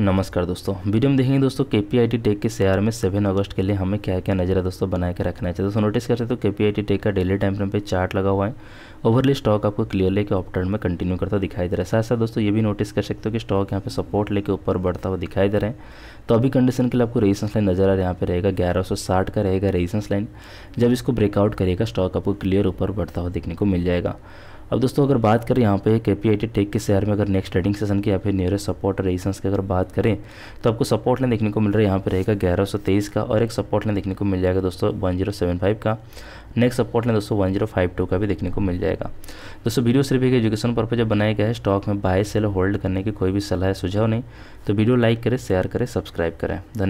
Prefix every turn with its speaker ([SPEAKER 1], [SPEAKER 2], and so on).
[SPEAKER 1] नमस्कार दोस्तों वीडियो में देखेंगे दोस्तों K P I T tech के शेयर में सेवन अगस्त के लिए हमें क्या क्या नजर है दोस्तों बना के रखना चाहिए तो दोस्तों नोटिस कर सकते हो K P I T tech का डेली टाइम फ्रेम पे चार्ट लगा हुआ है ओवरली स्टॉक आपको क्लियरली के ऑप्टर्न में कंटिन्यू करता दिखाई दे रहा है साथ साथ दोस्तों ये भी नोटिस कर सकते हो कि स्टॉक यहाँ पे सपोर्ट लेके ऊपर बढ़ता हुआ दिखाई दे रहा है तो अभी कंडीशन के लिए आपको रेजिस्टेंस लाइन नजर आ रहा है यहाँ पे रहेगा ग्यारह सौ साठ का रहेगा रेजिस्टेंस लाइन जब इसको ब्रेकआउट करेगा स्टॉक आपको क्लियर ऊपर बढ़ता हुआ देखने को मिल जाएगा अब दोस्तों अगर बात करें यहाँ पे के पी टेक के शेयर में अगर नेक्स्ट ट्रेडिंग सेशन की या फिर नियरेस्ट सपोर्ट रेजिस्टेंस की अगर बात करें तो आपको सपोर्ट लाइन देखने को मिल रहा है यहाँ पे रहेगा ग्यारह सौ तेईस का और एक सपोर्ट लाइन देखने को मिल जाएगा दोस्तों वन जीरो सेवन फाइव का नेक्स्ट सपोर्ट लाइन दोस्तों वन जीरो फाइव टू का भी देखने को मिल जाएगा दोस्तों वीडियो सिर्फ एक एजुकेशन पर्पज बनाया गया है स्टॉक में बाय सेल होल्ड करने की कोई भी सलाह सुझाव नहीं तो वीडियो लाइक करें शेयर करें सब्सक्राइब करें धन्यवाद